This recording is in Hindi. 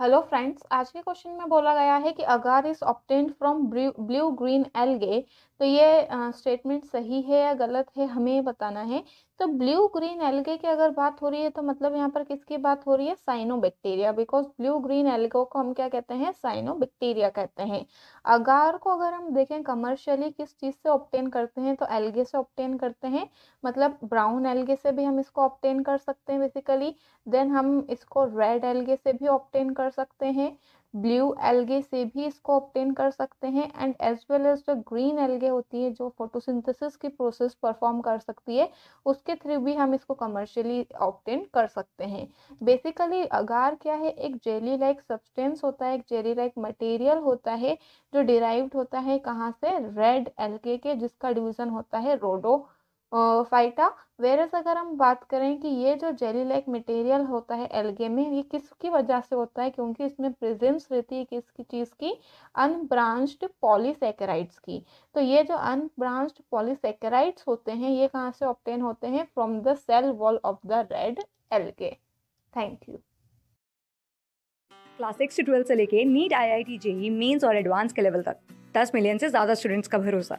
हेलो फ्रेंड्स आज के क्वेश्चन में बोला गया है कि agar is obtained from blue green algae तो ये स्टेटमेंट uh, सही है या गलत है हमें बताना है तो ब्लू ग्रीन एल्गे की अगर बात हो रही है तो मतलब यहाँ पर किसकी बात हो रही है cyanobacteria because blue green algae को हम क्या कहते हैं साइनो बैक्टीरिया कहते हैं अगार को अगर हम देखें कमर्शियली किस चीज़ से ऑप्टेन करते हैं तो एल्गे से ऑप्टेन करते हैं मतलब ब्राउन एल्गे से भी हम इसको ऑप्टेन कर सकते हैं बेसिकली देन हम इसको रेड एल्गे से भी ऑप्टेन कर कर सकते हैं ब्लू एल्गे से भी इसको ऑप्टेन कर सकते हैं एंड एज वेल एज जो ग्रीन एल्गे होती है जो फोटोसिंथेसिस की प्रोसेस परफॉर्म कर सकती है उसके थ्रू भी हम इसको कमर्शियली ऑप्टेन कर सकते हैं बेसिकली अगार क्या है एक जेली लाइक सब्सटेंस होता है एक जेली लाइक मटेरियल होता है जो डिराइव्ड होता है कहाँ से रेड एल्गे के जिसका डिविजन होता है रोडो फाइटा वेरस अगर हम बात करें कि ये जो जेली लाइक मटेरियल होता है एल्गे में ये किसकी वजह से होता है क्योंकि इसमें प्रेजेंस रहती है किसकी चीज़ की अनब्रांच्ड पॉलीसेकेराइड्स की तो ये जो अनब्रांच्ड पॉलीसेकेराइड्स होते हैं ये कहाँ से ऑप्टेन होते हैं from the cell wall of the red algae thank you class six से ट्वेल्थ से लेके NEET I I T JEE mains और एडवांस के लेवल तक दस मिलियन से ज़्यादा स्टूडेंट्स का भरोसा